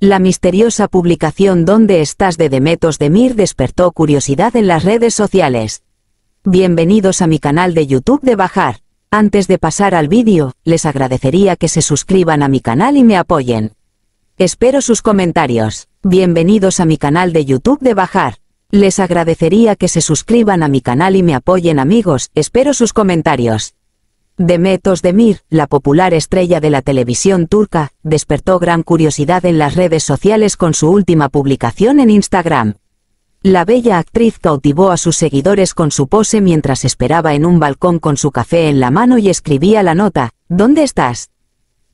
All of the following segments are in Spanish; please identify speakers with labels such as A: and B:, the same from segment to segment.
A: La misteriosa publicación ¿Dónde estás? de Demetos Mir despertó curiosidad en las redes sociales. Bienvenidos a mi canal de YouTube de Bajar. Antes de pasar al vídeo, les agradecería que se suscriban a mi canal y me apoyen. Espero sus comentarios. Bienvenidos a mi canal de YouTube de Bajar. Les agradecería que se suscriban a mi canal y me apoyen amigos, espero sus comentarios. Demet Demir, la popular estrella de la televisión turca, despertó gran curiosidad en las redes sociales con su última publicación en Instagram. La bella actriz cautivó a sus seguidores con su pose mientras esperaba en un balcón con su café en la mano y escribía la nota, ¿Dónde estás?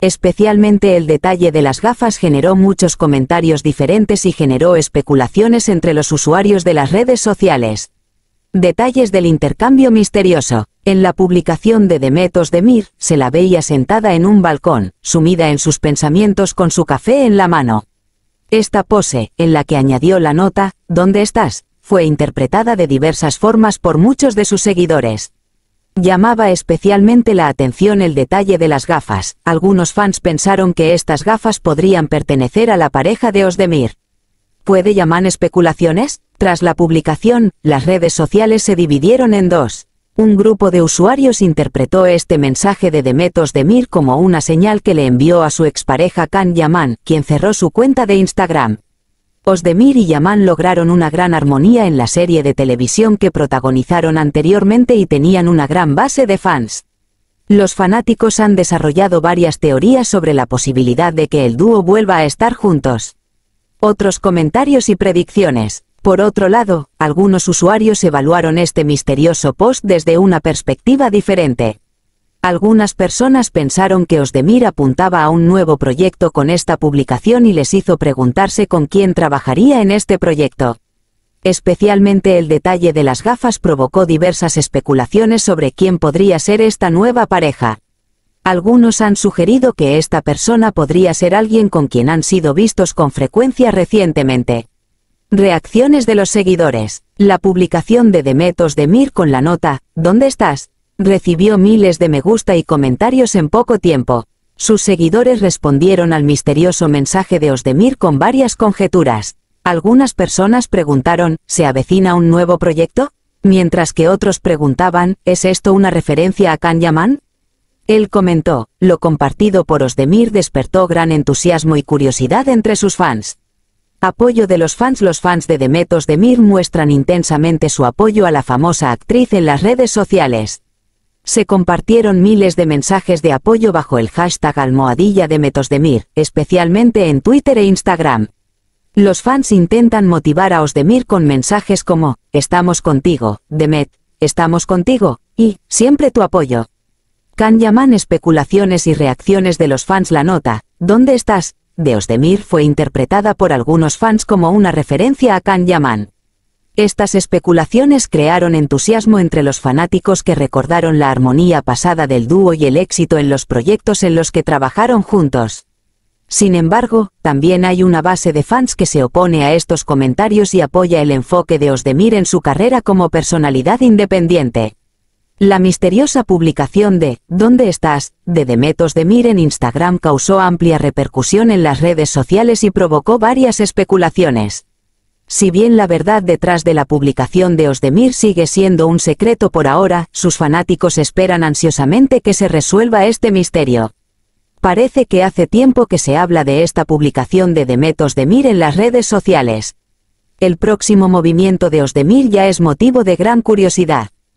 A: Especialmente el detalle de las gafas generó muchos comentarios diferentes y generó especulaciones entre los usuarios de las redes sociales. Detalles del intercambio misterioso. En la publicación de Demet Demir, se la veía sentada en un balcón, sumida en sus pensamientos con su café en la mano. Esta pose, en la que añadió la nota, ¿Dónde estás?, fue interpretada de diversas formas por muchos de sus seguidores. Llamaba especialmente la atención el detalle de las gafas, algunos fans pensaron que estas gafas podrían pertenecer a la pareja de Osdemir. ¿Puede llamar especulaciones? Tras la publicación, las redes sociales se dividieron en dos. Un grupo de usuarios interpretó este mensaje de Demet Demir como una señal que le envió a su expareja Khan Yaman, quien cerró su cuenta de Instagram. Osdemir y Yaman lograron una gran armonía en la serie de televisión que protagonizaron anteriormente y tenían una gran base de fans. Los fanáticos han desarrollado varias teorías sobre la posibilidad de que el dúo vuelva a estar juntos. Otros comentarios y predicciones. Por otro lado, algunos usuarios evaluaron este misterioso post desde una perspectiva diferente. Algunas personas pensaron que Osdemir apuntaba a un nuevo proyecto con esta publicación y les hizo preguntarse con quién trabajaría en este proyecto. Especialmente el detalle de las gafas provocó diversas especulaciones sobre quién podría ser esta nueva pareja. Algunos han sugerido que esta persona podría ser alguien con quien han sido vistos con frecuencia recientemente. Reacciones de los seguidores. La publicación de Demet Demir con la nota, ¿Dónde estás? Recibió miles de me gusta y comentarios en poco tiempo. Sus seguidores respondieron al misterioso mensaje de Osdemir con varias conjeturas. Algunas personas preguntaron, ¿se avecina un nuevo proyecto? Mientras que otros preguntaban, ¿es esto una referencia a Kan Yaman? Él comentó, lo compartido por Osdemir despertó gran entusiasmo y curiosidad entre sus fans. Apoyo de los fans Los fans de de Mir muestran intensamente su apoyo a la famosa actriz en las redes sociales. Se compartieron miles de mensajes de apoyo bajo el hashtag Almohadilla Demetos Mir especialmente en Twitter e Instagram. Los fans intentan motivar a Osdemir con mensajes como, estamos contigo, Demet, estamos contigo, y, siempre tu apoyo. Can Yaman especulaciones y reacciones de los fans la nota, ¿dónde estás? de Ozdemir fue interpretada por algunos fans como una referencia a Kan Yaman. Estas especulaciones crearon entusiasmo entre los fanáticos que recordaron la armonía pasada del dúo y el éxito en los proyectos en los que trabajaron juntos. Sin embargo, también hay una base de fans que se opone a estos comentarios y apoya el enfoque de Osdemir en su carrera como personalidad independiente. La misteriosa publicación de ¿Dónde estás? de Demetos Mir en Instagram causó amplia repercusión en las redes sociales y provocó varias especulaciones. Si bien la verdad detrás de la publicación de Osdemir sigue siendo un secreto por ahora, sus fanáticos esperan ansiosamente que se resuelva este misterio. Parece que hace tiempo que se habla de esta publicación de Demetos Mir en las redes sociales. El próximo movimiento de Osdemir ya es motivo de gran curiosidad.